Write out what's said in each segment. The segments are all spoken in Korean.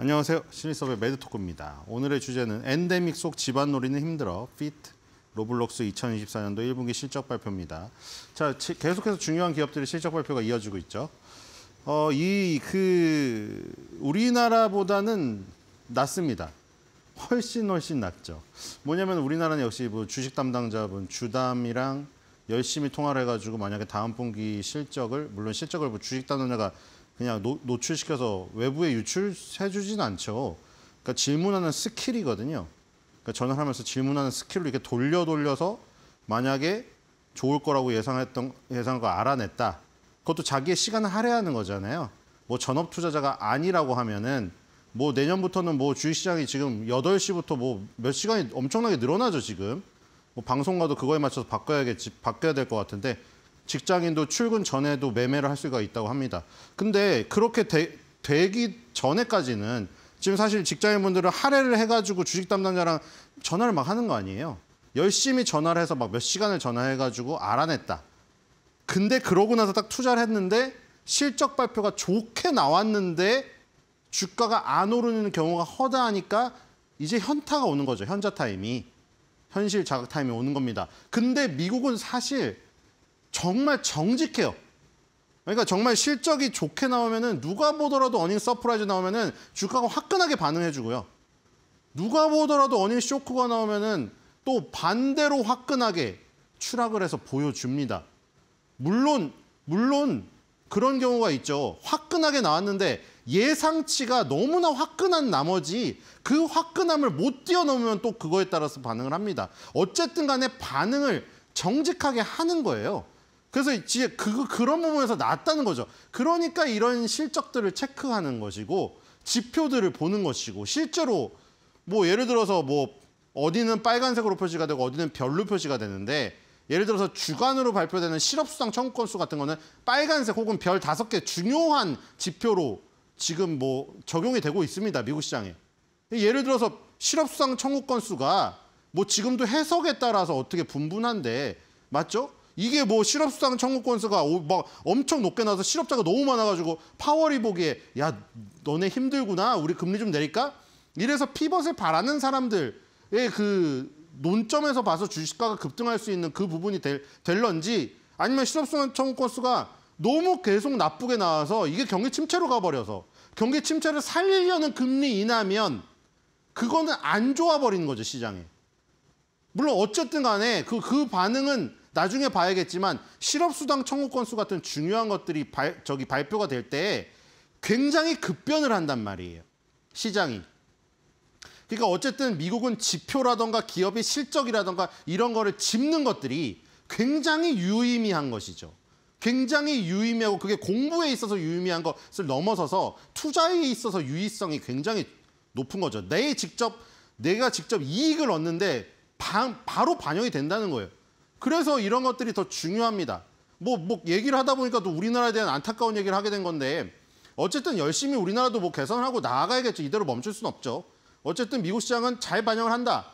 안녕하세요. 신입섭의 매드토크입니다. 오늘의 주제는 엔데믹 속 집안놀이는 힘들어 피트 로블록스 2024년도 1분기 실적 발표입니다. 자, 계속해서 중요한 기업들의 실적 발표가 이어지고 있죠. 어, 이 그 우리나라보다는 낫습니다. 훨씬 훨씬 낫죠. 뭐냐면 우리나라는 역시 뭐 주식 담당자분 주담이랑 열심히 통화를 해가지고 만약에 다음 분기 실적을 물론 실적을 뭐 주식 담당자가 그냥 노, 노출시켜서 외부에 유출해주진 않죠. 그러니까 질문하는 스킬이거든요. 그러니까 전화 하면서 질문하는 스킬로 이렇게 돌려 돌려서 만약에 좋을 거라고 예상했던 예상한 걸 알아냈다. 그것도 자기의 시간을 할애하는 거잖아요. 뭐 전업 투자자가 아니라고 하면은 뭐 내년부터는 뭐 주식시장이 지금 8시부터 뭐 몇 시간이 엄청나게 늘어나죠, 지금. 뭐 방송가도 그거에 맞춰서 바꿔야겠지, 바꿔야 될 것 같은데 직장인도 출근 전에도 매매를 할 수가 있다고 합니다. 근데 그렇게 되, 되기 전에까지는 지금 사실 직장인분들은 할애를 해가지고 주식 담당자랑 전화를 막 하는 거 아니에요. 열심히 전화를 해서 막 몇 시간을 전화해가지고 알아냈다. 근데 그러고 나서 딱 투자를 했는데 실적 발표가 좋게 나왔는데 주가가 안 오르는 경우가 허다하니까 이제 현타가 오는 거죠. 현자 타임이. 현실 자극 타임이 오는 겁니다. 근데 미국은 사실 정말 정직해요. 그러니까 정말 실적이 좋게 나오면은 누가 보더라도 어닝 서프라이즈 나오면은 주가가 화끈하게 반응해주고요. 누가 보더라도 어닝 쇼크가 나오면은 또 반대로 화끈하게 추락을 해서 보여줍니다. 물론 물론 그런 경우가 있죠. 화끈하게 나왔는데 예상치가 너무나 화끈한 나머지 그 화끈함을 못 뛰어넘으면 또 그거에 따라서 반응을 합니다. 어쨌든 간에 반응을 정직하게 하는 거예요. 그래서 이제 그, 그런 부분에서 낮다는 거죠. 그러니까 이런 실적들을 체크하는 것이고 지표들을 보는 것이고 실제로 뭐 예를 들어서 뭐 어디는 빨간색으로 표시가 되고 어디는 별로 표시가 되는데 예를 들어서 주간으로 발표되는 실업수당 청구 건수 같은 거는 빨간색 혹은 별 다섯 개 중요한 지표로 지금 뭐 적용이 되고 있습니다. 미국 시장에. 예를 들어서 실업수당 청구 건수가 뭐 지금도 해석에 따라서 어떻게 분분한데 맞죠? 이게 뭐 실업수당 청구 건수가 막 엄청 높게 나와서 실업자가 너무 많아가지고 파월이 보기에 야 너네 힘들구나 우리 금리 좀 내릴까? 이래서 피벗을 바라는 사람들의 그 논점에서 봐서 주식가가 급등할 수 있는 그 부분이 될, 될런지 아니면 실업수당 청구 건수가 너무 계속 나쁘게 나와서 이게 경기 침체로 가버려서 경기 침체를 살리려는 금리 인하면 그거는 안 좋아 버리는 거죠 시장에. 물론 어쨌든 간에 그, 그 반응은 나중에 봐야겠지만 실업수당 청구 건수 같은 중요한 것들이 발, 저기 발표가 될 때 굉장히 급변을 한단 말이에요. 시장이. 그러니까 어쨌든 미국은 지표라던가 기업의 실적이라던가 이런 거를 짚는 것들이 굉장히 유의미한 것이죠. 굉장히 유의미하고 그게 공부에 있어서 유의미한 것을 넘어서서 투자에 있어서 유의성이 굉장히 높은 거죠. 내 직접 내가 직접 이익을 얻는데 바, 로 반영이 된다는 거예요. 그래서 이런 것들이 더 중요합니다. 뭐, 뭐 얘기를 하다 보니까 또 우리나라에 대한 안타까운 얘기를 하게 된 건데 어쨌든 열심히 우리나라도 뭐 개선하고 나아가야겠죠. 이대로 멈출 순 없죠. 어쨌든 미국 시장은 잘 반영을 한다.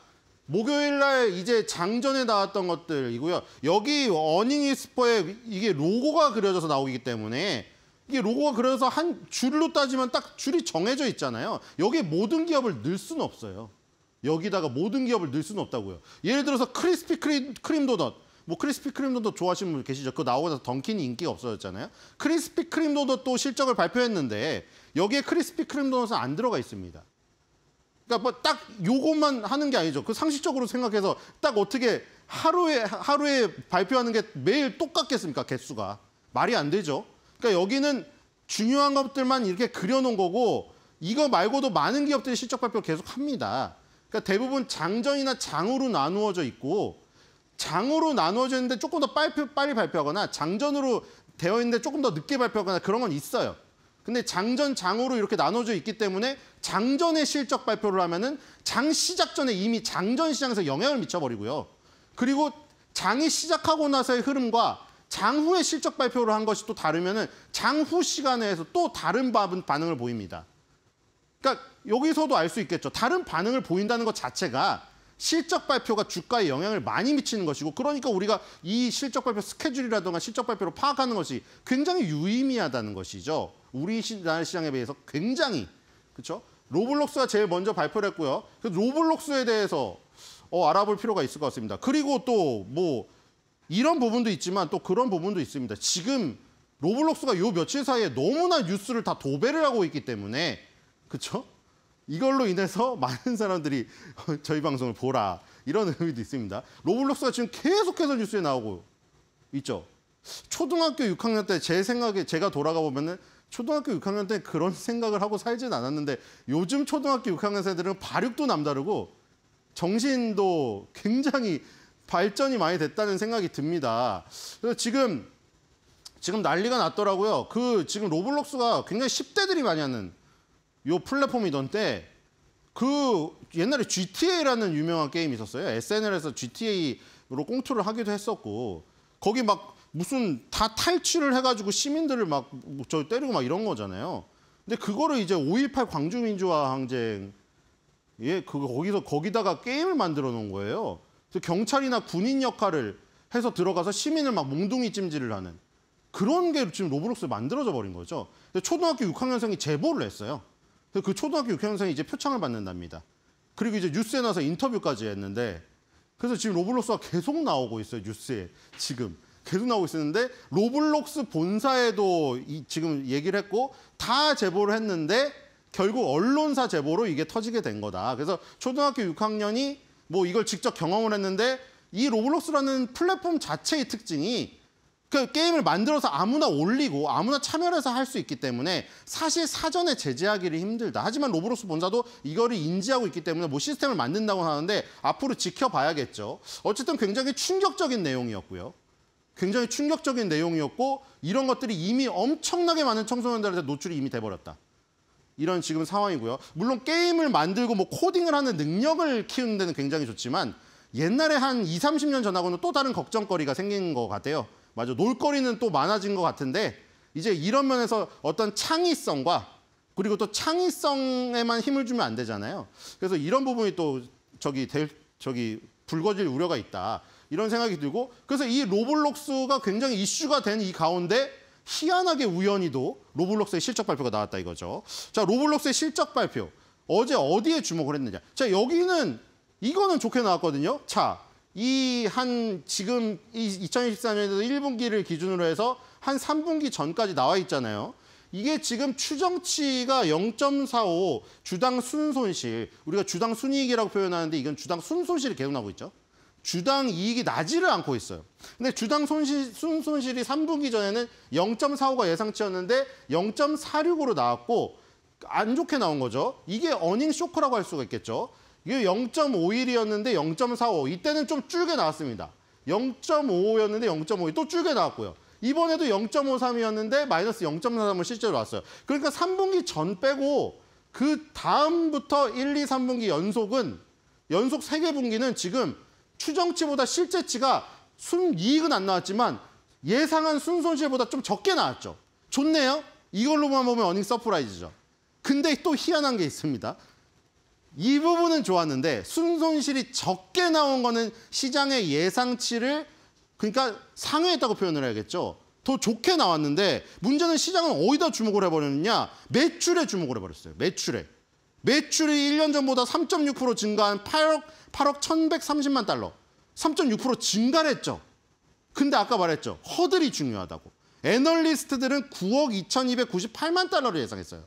목요일 날 이제 장전에 나왔던 것들이고요. 여기 어닝이스퍼에 이게 로고가 그려져서 나오기 때문에 이게 로고가 그려져서 한 줄로 따지면 딱 줄이 정해져 있잖아요. 여기에 모든 기업을 넣을 수는 없어요. 여기다가 모든 기업을 넣을 수는 없다고요. 예를 들어서 크리스피 크림, 크림 도넛. 뭐 크리스피 크림 도넛 좋아하시는 분 계시죠? 그거 나오고 나서 던킨이 인기가 없어졌잖아요. 크리스피 크림 도넛도 실적을 발표했는데 여기에 크리스피 크림 도넛은 안 들어가 있습니다. 그러니까 뭐딱 요것만 하는 게 아니죠. 그 상식적으로 생각해서 딱 어떻게 하루에 하루에 발표하는 게 매일 똑같겠습니까? 개수가. 말이 안 되죠. 그러니까 여기는 중요한 것들만 이렇게 그려놓은 거고 이거 말고도 많은 기업들이 실적 발표 계속 합니다. 그러니까 대부분 장전이나 장으로 나누어져 있고 장으로 나누어져 있는데 조금 더 빨리, 빨리 발표하거나 장전으로 되어 있는데 조금 더 늦게 발표하거나 그런 건 있어요. 근데 장전 장으로 이렇게 나눠져 있기 때문에 장전의 실적 발표를 하면은 장 시작 전에 이미 장전 시장에서 영향을 미쳐버리고요. 그리고 장이 시작하고 나서의 흐름과 장후의 실적 발표를 한 것이 또 다르면은 장후 시간에서 또 다른 반응을 보입니다. 그러니까 여기서도 알 수 있겠죠. 다른 반응을 보인다는 것 자체가 실적 발표가 주가에 영향을 많이 미치는 것이고 그러니까 우리가 이 실적 발표 스케줄이라든가 실적 발표로 파악하는 것이 굉장히 유의미하다는 것이죠. 우리나라 시장에 비해서 굉장히 그렇죠? 로블록스가 제일 먼저 발표를 했고요. 로블록스에 대해서 어, 알아볼 필요가 있을 것 같습니다. 그리고 또 뭐 이런 부분도 있지만 또 그런 부분도 있습니다. 지금 로블록스가 요 며칠 사이에 너무나 뉴스를 다 도배를 하고 있기 때문에 그렇죠? 이걸로 인해서 많은 사람들이 저희 방송을 보라 이런 의미도 있습니다. 로블록스가 지금 계속해서 뉴스에 나오고 있죠. 초등학교 6학년 때 제 생각에 제가 돌아가 보면은 초등학교 6학년 때 그런 생각을 하고 살지는 않았는데 요즘 초등학교 6학년생들은 발육도 남다르고 정신도 굉장히 발전이 많이 됐다는 생각이 듭니다. 그래서 지금 지금 난리가 났더라고요. 그 지금 로블록스가 굉장히 10대들이 많이 하는 요 플랫폼이던 때 그 옛날에 GTA라는 유명한 게임이 있었어요. SNL에서 GTA로 꽁투를 하기도 했었고 거기 막 무슨 다 탈취를 해가지고 시민들을 막저 뭐 때리고 막 이런 거잖아요. 근데 그거를 이제 5.18 광주민주화 항쟁 예, 그거 거기서 거기다가 게임을 만들어 놓은 거예요. 그래서 경찰이나 군인 역할을 해서 들어가서 시민을 막 몽둥이 찜질을 하는 그런 게 지금 로블록스 만들어져 버린 거죠. 근데 초등학교 6학년생이 제보를 했어요. 그 초등학교 6학년생이 이제 표창을 받는답니다. 그리고 이제 뉴스에 나서 와 인터뷰까지 했는데 그래서 지금 로블록스가 계속 나오고 있어요, 뉴스에. 지금. 계속 나오고 있었는데 로블록스 본사에도 이, 지금 얘기를 했고 다 제보를 했는데 결국 언론사 제보로 이게 터지게 된 거다. 그래서 초등학교 6학년이 뭐 이걸 직접 경험을 했는데 이 로블록스라는 플랫폼 자체의 특징이 그 게임을 만들어서 아무나 올리고 아무나 참여해서 할 수 있기 때문에 사실 사전에 제재하기를 힘들다. 하지만 로브로스 본사도 이거를 인지하고 있기 때문에 뭐 시스템을 만든다고 하는데 앞으로 지켜봐야겠죠. 어쨌든 굉장히 충격적인 내용이었고요. 굉장히 충격적인 내용이었고 이런 것들이 이미 엄청나게 많은 청소년들한테 노출이 이미 돼버렸다. 이런 지금 상황이고요. 물론 게임을 만들고 뭐 코딩을 하는 능력을 키우는 데는 굉장히 좋지만 옛날에 한 2, 30년 전하고는 또 다른 걱정거리가 생긴 것 같아요. 맞아. 놀거리는 또 많아진 것 같은데 이제 이런 면에서 어떤 창의성과 그리고 또 창의성에만 힘을 주면 안 되잖아요. 그래서 이런 부분이 또 저기 될 저기 불거질 우려가 있다. 이런 생각이 들고 그래서 이 로블록스가 굉장히 이슈가 된 이 가운데 희한하게 우연히도 로블록스의 실적 발표가 나왔다 이거죠. 자, 로블록스의 실적 발표. 어제 어디에 주목을 했느냐. 자, 여기는 이거는 좋게 나왔거든요. 자, 이한 지금 이 2024년에도 1분기를 기준으로 해서 한 3분기 전까지 나와 있잖아요. 이게 지금 추정치가 0.45 주당 순손실, 우리가 주당 순이익이라고 표현하는데 이건 주당 순손실이 개운하고 있죠. 주당 이익이 나지를 않고 있어요. 근데 주당 손실, 순손실이 3분기 전에는 0.45가 예상치였는데 0.46으로 나왔고 안 좋게 나온 거죠. 이게 어닝 쇼크라고 할 수가 있겠죠. 이게 0.51이었는데 0.45. 이때는 좀 줄게 나왔습니다. 0.55였는데 0.52. 또 줄게 나왔고요. 이번에도 0.53이었는데 마이너스 0.43을 실제로 왔어요. 그러니까 3분기 전 빼고 그 다음부터 1, 2, 3분기 연속은 연속 3개 분기는 지금 추정치보다 실제치가 순이익은 안 나왔지만 예상한 순손실보다 좀 적게 나왔죠. 좋네요. 이걸로만 보면 어닝 서프라이즈죠. 근데 또 희한한 게 있습니다. 이 부분은 좋았는데 순손실이 적게 나온 거는 시장의 예상치를 그러니까 상회했다고 표현을 해야겠죠. 더 좋게 나왔는데 문제는 시장은 어디다 주목을 해버렸느냐. 매출에 주목을 해버렸어요. 매출에. 매출이 1년 전보다 3.6% 증가한 8억, 8억 1,130만 달러. 3.6% 증가를 했죠. 근데 아까 말했죠. 허들이 중요하다고. 애널리스트들은 9억 2,298만 달러를 예상했어요.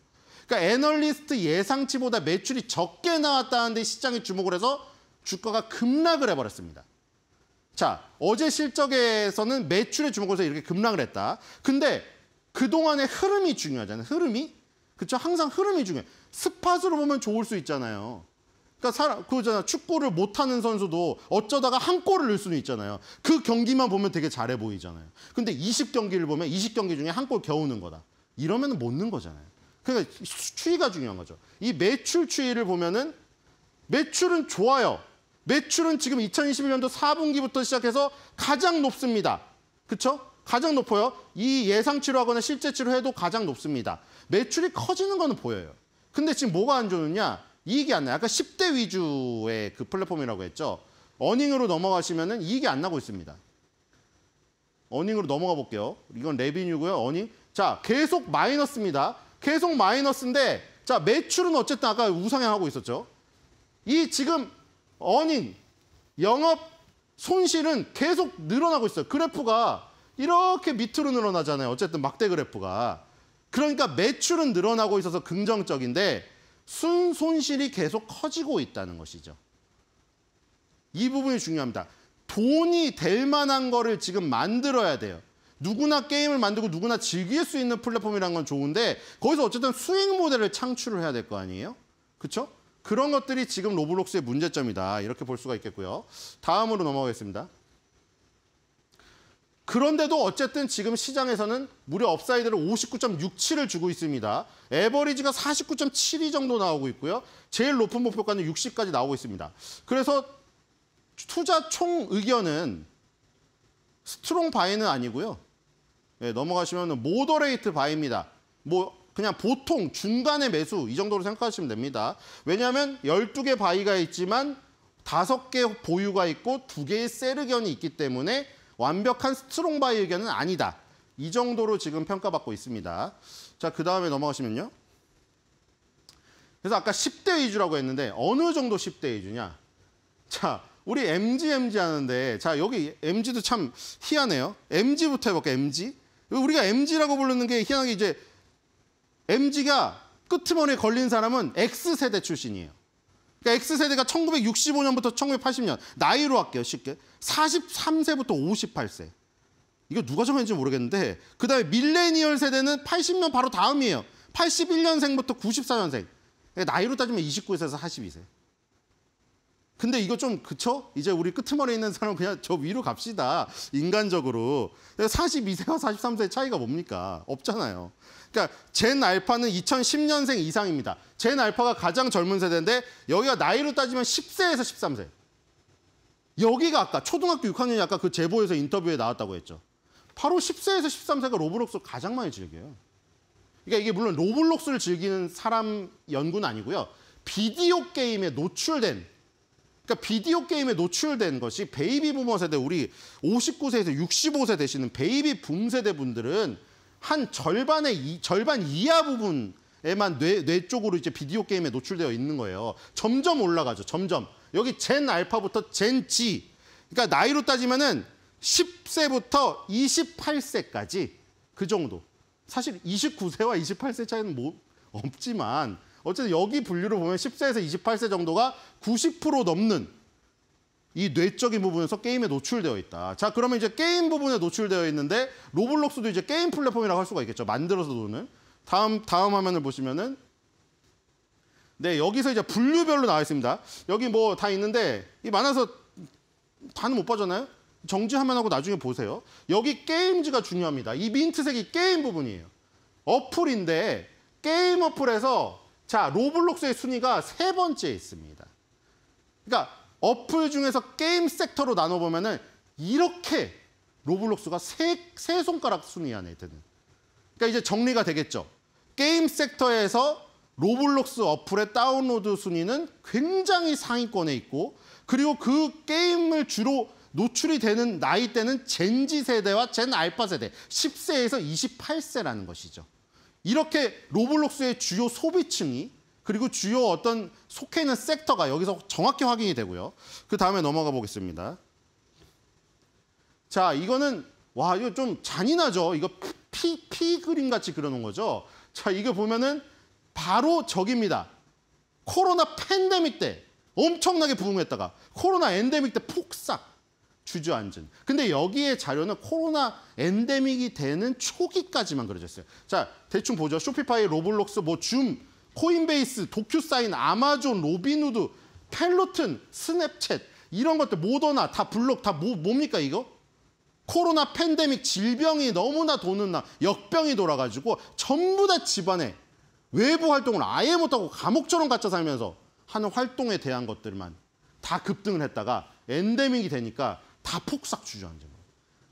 그러니까 애널리스트 예상치보다 매출이 적게 나왔다는데 시장이 주목을 해서 주가가 급락을 해버렸습니다. 자, 어제 실적에서는 매출에 주목을 해서 이렇게 급락을 했다. 근데 그동안의 흐름이 중요하잖아요. 흐름이. 그렇죠? 항상 흐름이 중요해. 스팟으로 보면 좋을 수 있잖아요. 그러니까 사람 그잖아 축구를 못하는 선수도 어쩌다가 한 골을 넣을 수는 있잖아요. 그 경기만 보면 되게 잘해 보이잖아요. 근데 20경기를 보면 20경기 중에 한 골 겨우는 거다. 이러면 못 넣는 거잖아요. 그러니까 추이가 중요한 거죠. 이 매출 추이를 보면은 매출은 좋아요. 매출은 지금 2021년도 4분기부터 시작해서 가장 높습니다. 그렇죠? 가장 높아요. 이 예상치로 하거나 실제치로 해도 가장 높습니다. 매출이 커지는 거는 보여요. 근데 지금 뭐가 안 좋느냐? 이익이 안 나요. 아까 10대 위주의 그 플랫폼이라고 했죠. 어닝으로 넘어가시면 은 이익이 안 나고 있습니다. 어닝으로 넘어가 볼게요. 이건 레비뉴고요. 어닝. 자, 계속 마이너스입니다. 계속 마이너스인데 자 매출은 어쨌든 아까 우상향하고 있었죠. 이 지금 어닝, 영업 손실은 계속 늘어나고 있어요. 그래프가 이렇게 밑으로 늘어나잖아요. 어쨌든 막대 그래프가. 그러니까 매출은 늘어나고 있어서 긍정적인데 순 손실이 계속 커지고 있다는 것이죠. 이 부분이 중요합니다. 돈이 될 만한 거를 지금 만들어야 돼요. 누구나 게임을 만들고 누구나 즐길 수 있는 플랫폼이란 건 좋은데 거기서 어쨌든 수익 모델을 창출을 해야 될 거 아니에요? 그렇죠? 그런 것들이 지금 로블록스의 문제점이다. 이렇게 볼 수가 있겠고요. 다음으로 넘어가겠습니다. 그런데도 어쨌든 지금 시장에서는 무려 업사이드를 59.67을 주고 있습니다. 에버리지가 49.72 정도 나오고 있고요. 제일 높은 목표가는 60까지 나오고 있습니다. 그래서 투자 총 의견은 스트롱 바이는 아니고요. 네, 넘어가시면 모더레이트 바입니다. 뭐 그냥 보통 중간의 매수 이 정도로 생각하시면 됩니다. 왜냐하면 12개 바이가 있지만 5개 보유가 있고 2개의 셀 의견이 있기 때문에 완벽한 스트롱 바이 의견은 아니다. 이 정도로 지금 평가받고 있습니다. 자, 그 다음에 넘어가시면요. 그래서 아까 10대 위주라고 했는데 어느 정도 10대 위주냐. 자, 우리 MG, MG 하는데 자, 여기 MG도 참 희한해요. MG부터 해볼게요, MG. 우리가 MG라고 부르는 게 희한하게 이제 MG가 끄트머리에 걸린 사람은 X세대 출신이에요. 그러니까 X세대가 1965년부터 1980년 나이로 할게요 쉽게 43세부터 58세 이거 누가 정했는지 모르겠는데 그다음에 밀레니얼 세대는 80년 바로 다음이에요 81년생부터 94년생 나이로 따지면 29세에서 42세 근데 이거 좀 그쵸? 이제 우리 끄트머리에 있는 사람 그냥 저 위로 갑시다. 인간적으로. 42세와 43세 차이가 뭡니까? 없잖아요. 그러니까 젠 알파는 2010년생 이상입니다. 젠 알파가 가장 젊은 세대인데 여기가 나이로 따지면 10세에서 13세. 여기가 아까 초등학교 6학년이 아까 그 제보에서 인터뷰에 나왔다고 했죠. 바로 10세에서 13세가 로블록스 가장 많이 즐겨요. 그러니까 이게 물론 로블록스를 즐기는 사람 연구는 아니고요. 비디오 게임에 노출된 그러니까 비디오 게임에 노출된 것이 베이비 부모 세대 우리 59세에서 65세 되시는 베이비 붐 세대 분들은 한 절반의 이, 절반 이하 부분에만 뇌, 뇌 쪽으로 이제 비디오 게임에 노출되어 있는 거예요. 점점 올라가죠. 점점. 여기 젠 알파부터 젠 G. 그러니까 나이로 따지면은 10세부터 28세까지 그 정도. 사실 29세와 28세 차이는 뭐 없지만 어쨌든 여기 분류를 보면 10세에서 28세 정도가 90% 넘는 이 뇌적인 부분에서 게임에 노출되어 있다. 자, 그러면 이제 게임 부분에 노출되어 있는데 로블록스도 이제 게임 플랫폼이라고 할 수가 있겠죠. 만들어서 노는. 다음 다음 화면을 보시면은 네, 여기서 이제 분류별로 나와 있습니다. 여기 뭐 다 있는데 이 많아서 다는 못 보잖아요. 정지화면 하고 나중에 보세요. 여기 게임즈가 중요합니다. 이 민트색이 게임 부분이에요. 어플인데 게임 어플에서 자, 로블록스의 순위가 세 번째에 있습니다. 그러니까 어플 중에서 게임 섹터로 나눠보면은 이렇게 로블록스가 세, 세 손가락 순위 안에 드는. 그러니까 이제 정리가 되겠죠. 게임 섹터에서 로블록스 어플의 다운로드 순위는 굉장히 상위권에 있고 그리고 그 게임을 주로 노출이 되는 나이대는 젠지 세대와 젠 알파 세대, 10세에서 28세라는 것이죠. 이렇게 로블록스의 주요 소비층이 그리고 주요 어떤 속해 있는 섹터가 여기서 정확히 확인이 되고요. 그 다음에 넘어가 보겠습니다. 자, 이거는 와, 이거 좀 잔인하죠. 이거 피, 피 그림 같이 그려놓은 거죠. 자, 이거 보면은 바로 저깁니다. 코로나 팬데믹 때 엄청나게 부흥했다가 코로나 엔데믹 때 폭삭 주저앉은. 근데 여기에 자료는 코로나 엔데믹이 되는 초기까지만 그려져 어요 자, 대충 보죠. 쇼피파이, 로블록스, 뭐 줌, 코인베이스, 도큐사인, 아마존, 로빈후드, 펠로튼, 스냅챗 이런 것들 모더나 다 블록 다 뭐, 뭡니까 이거? 코로나 팬데믹 질병이 너무나 도는 나 역병이 돌아가지고 전부 다 집안에 외부 활동을 아예 못하고 감옥처럼 갇혀 살면서 하는 활동에 대한 것들만 다 급등을 했다가 엔데믹이 되니까 다 폭삭 주저앉은 거예요.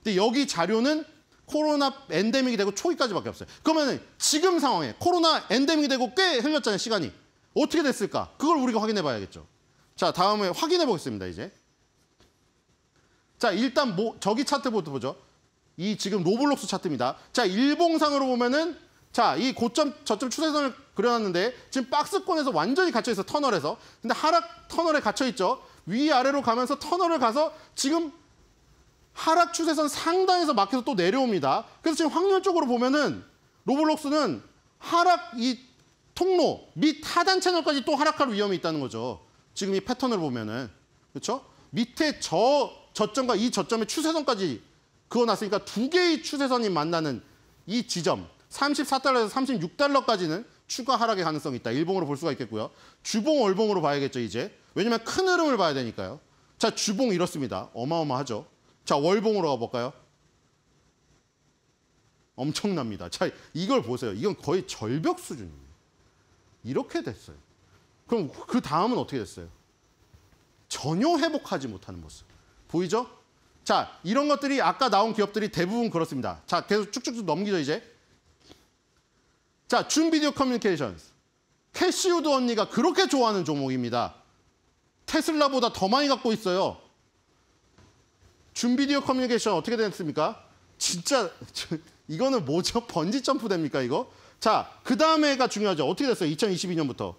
근데 여기 자료는 코로나 엔데믹이 되고 초기까지밖에 없어요. 그러면 지금 상황에 코로나 엔데믹이 되고 꽤 흘렸잖아요, 시간이. 어떻게 됐을까? 그걸 우리가 확인해 봐야겠죠. 자, 다음에 확인해 보겠습니다, 이제. 자, 일단 뭐, 저기 차트부터 보죠. 이 지금 로블록스 차트입니다. 자, 일봉상으로 보면은 자, 이 고점, 저점 추세선을 그려놨는데 지금 박스권에서 완전히 갇혀있어, 터널에서. 근데 하락 터널에 갇혀있죠. 위아래로 가면서 터널을 가서 지금 하락 추세선 상단에서 막혀서 또 내려옵니다. 그래서 지금 확률적으로 보면은 로블록스는 하락 이 통로 및 하단 채널까지 또 하락할 위험이 있다는 거죠. 지금 이 패턴을 보면은 그렇죠? 밑에 저 저점과 이 저점의 추세선까지 그어놨으니까 두 개의 추세선이 만나는 이 지점 34달러에서 36달러까지는 추가 하락의 가능성이 있다. 일봉으로 볼 수가 있겠고요. 주봉 월봉으로 봐야겠죠 이제. 왜냐면 큰 흐름을 봐야 되니까요. 자 주봉 이렇습니다. 어마어마하죠. 자, 월봉으로 가볼까요? 엄청납니다. 자, 이걸 보세요. 이건 거의 절벽 수준입니다. 이렇게 됐어요. 그럼 그 다음은 어떻게 됐어요? 전혀 회복하지 못하는 모습. 보이죠? 자, 이런 것들이 아까 나온 기업들이 대부분 그렇습니다. 자, 계속 쭉쭉쭉 넘기죠, 이제. 자, 준비디오 커뮤니케이션. 캐시우드 언니가 그렇게 좋아하는 종목입니다. 테슬라보다 더 많이 갖고 있어요. 준비디오 커뮤니케이션 어떻게 됐습니까? 진짜 이거는 뭐죠? 번지 점프 됩니까 이거? 자, 그 다음에가 중요하죠. 어떻게 됐어요? 2022년부터.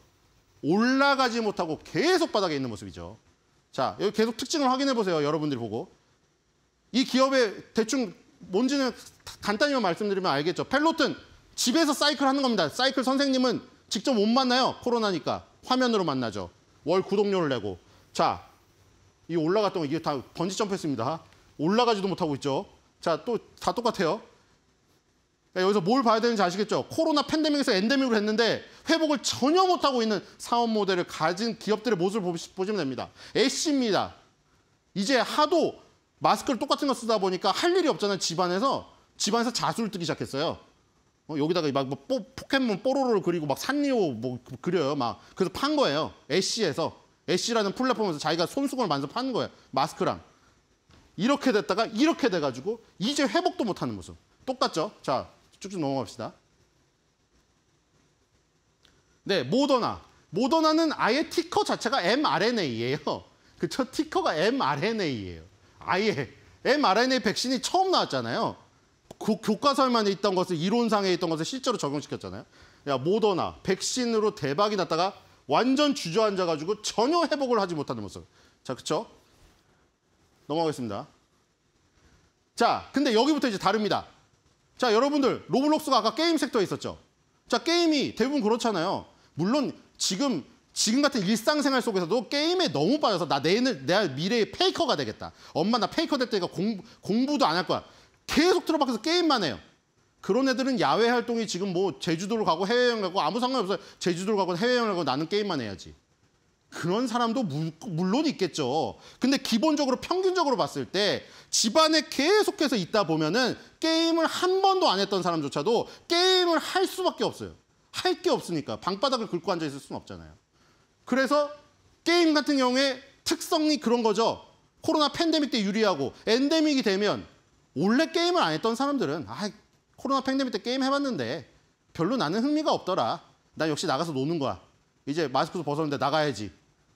올라가지 못하고 계속 바닥에 있는 모습이죠. 자, 여기 계속 특징을 확인해 보세요. 여러분들이 보고. 이 기업의 대충 뭔지는 간단히만 말씀드리면 알겠죠. 펠로튼, 집에서 사이클 하는 겁니다. 사이클 선생님은 직접 못 만나요. 코로나니까. 화면으로 만나죠. 월 구독료를 내고. 자, 이 올라갔던 거 이게 다 번지 점프했습니다. 올라가지도 못하고 있죠. 자, 또 다 똑같아요. 여기서 뭘 봐야 되는지 아시겠죠? 코로나 팬데믹에서 엔데믹으로 했는데 회복을 전혀 못하고 있는 사업 모델을 가진 기업들의 모습을 보시면 됩니다. 애쉬입니다. 이제 하도 마스크를 똑같은 거 쓰다 보니까 할 일이 없잖아요. 집안에서. 집안에서 자수를 뜨기 시작했어요. 어, 여기다가 막뭐 포켓몬 뽀로로를 그리고 막 산리오 뭐 그려요. 막 그래서 판 거예요. 애쉬에서. 애쉬라는 플랫폼에서 자기가 손수건을 만져파는 거예요. 마스크랑. 이렇게 됐다가 이렇게 돼가지고 이제 회복도 못하는 모습. 똑같죠? 자, 쭉쭉 넘어갑시다. 네, 모더나. 모더나는 아예 티커 자체가 mRNA예요. 그쵸? 티커가 mRNA예요. 아예 mRNA 백신이 처음 나왔잖아요. 그 교과서에만 있던 것을 이론상에 있던 것을 실제로 적용시켰잖아요. 야 모더나 백신으로 대박이 났다가 완전 주저앉아가지고 전혀 회복을 하지 못하는 모습. 자, 그쵸? 넘어가겠습니다. 자, 근데 여기부터 이제 다릅니다. 자, 여러분들, 로블록스가 아까 게임 섹터에 있었죠? 자, 게임이 대부분 그렇잖아요. 물론 지금, 지금 같은 일상생활 속에서도 게임에 너무 빠져서 나 내일, 내 미래의 페이커가 되겠다. 엄마 나 페이커 될 때가 공, 공부도 안 할 거야. 계속 틀어박혀서 게임만 해요. 그런 애들은 야외 활동이 지금 뭐 제주도로 가고 해외여행 가고 아무 상관없어요. 제주도로 가고 해외여행 가고 나는 게임만 해야지. 그런 사람도 물, 물론 있겠죠. 근데 기본적으로 평균적으로 봤을 때 집안에 계속해서 있다 보면은 게임을 한 번도 안 했던 사람조차도 게임을 할 수밖에 없어요. 할 게 없으니까 방바닥을 긁고 앉아 있을 수는 없잖아요. 그래서 게임 같은 경우에 특성이 그런 거죠. 코로나 팬데믹 때 유리하고 엔데믹이 되면 원래 게임을 안 했던 사람들은 아 코로나 팬데믹 때 게임 해봤는데 별로 나는 흥미가 없더라. 나 역시 나가서 노는 거야. 이제 마스크도 벗었는데 나가야지.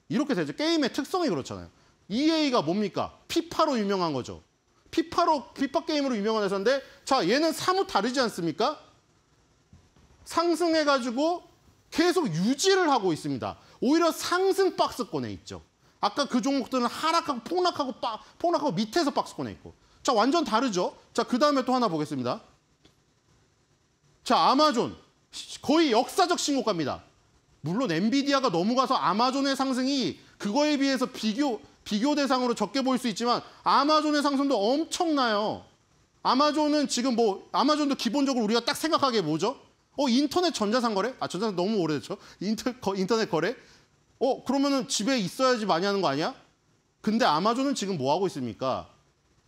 이렇게 되죠. 게임의 특성이 그렇잖아요. EA가 뭡니까? 피파로 유명한 거죠. 피파로 피파 게임으로 유명한 회사인데 자 얘는 사뭇 다르지 않습니까? 상승해가지고 계속 유지를 하고 있습니다. 오히려 상승 박스권에 있죠. 아까 그 종목들은 하락하고 폭락하고 빡, 폭락하고 밑에서 박스권에 있고 자 완전 다르죠. 자그 다음에 또 하나 보겠습니다. 자, 아마존. 거의 역사적 신고가입니다. 물론 엔비디아가 넘어가서 아마존의 상승이 그거에 비해서 비교, 비교 대상으로 적게 보일 수 있지만 아마존의 상승도 엄청나요. 아마존은 지금 뭐, 아마존도 기본적으로 우리가 딱생각하게 뭐죠? 어, 인터넷 전자상 거래? 아, 전자상 너무 오래됐죠? 인터, 거, 인터넷 거래? 어, 그러면은 집에 있어야지 많이 하는 거 아니야? 근데 아마존은 지금 뭐 하고 있습니까?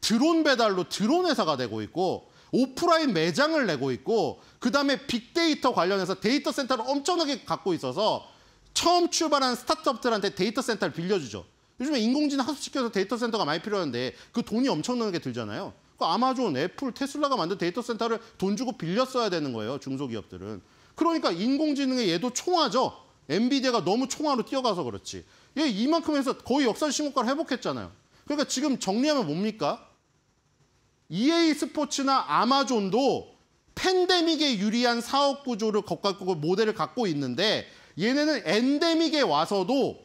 드론 배달로 드론 회사가 되고 있고, 오프라인 매장을 내고 있고, 그다음에 빅데이터 관련해서 데이터 센터를 엄청나게 갖고 있어서 처음 출발한 스타트업들한테 데이터 센터를 빌려주죠. 요즘에 인공지능 학습시켜서 데이터 센터가 많이 필요한데 그 돈이 엄청나게 들잖아요. 그 아마존, 애플, 테슬라가 만든 데이터 센터를 돈 주고 빌려 써야 되는 거예요. 중소기업들은. 그러니까 인공지능의 얘도 총화죠. 엔비디아가 너무 총화로 뛰어가서 그렇지. 얘 이만큼 해서 거의 역사적 신고가를 회복했잖아요. 그러니까 지금 정리하면 뭡니까? EA 스포츠나 아마존도 팬데믹에 유리한 사업 구조를 갖고 모델을 갖고 있는데 얘네는 엔데믹에 와서도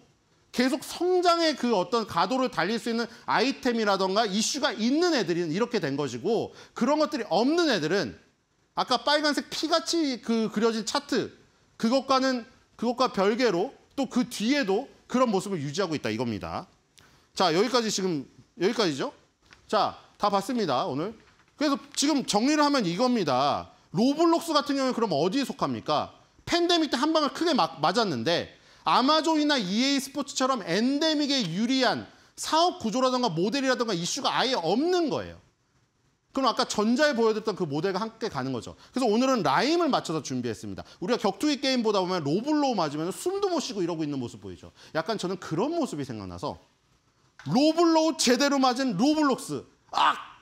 계속 성장의 그 어떤 가도를 달릴 수 있는 아이템이라던가 이슈가 있는 애들은 이렇게 된 것이고 그런 것들이 없는 애들은 아까 빨간색 피같이 그 그려진 차트 그것과는 그것과 별개로 또 그 뒤에도 그런 모습을 유지하고 있다 이겁니다. 자 여기까지 지금 여기까지죠. 자 다 봤습니다 오늘. 그래서 지금 정리를 하면 이겁니다. 로블록스 같은 경우는 그럼 어디에 속합니까? 팬데믹 때 한 방을 크게 막 맞았는데 아마존이나 EA 스포츠처럼 엔데믹에 유리한 사업 구조라든가 모델이라든가 이슈가 아예 없는 거예요. 그럼 아까 전자에 보여드렸던 그 모델과 함께 가는 거죠. 그래서 오늘은 라임을 맞춰서 준비했습니다. 우리가 격투기 게임 보다 보면 로블로 맞으면 숨도 못 쉬고 이러고 있는 모습 보이죠. 약간 저는 그런 모습이 생각나서 로블로 제대로 맞은 로블록스. 악!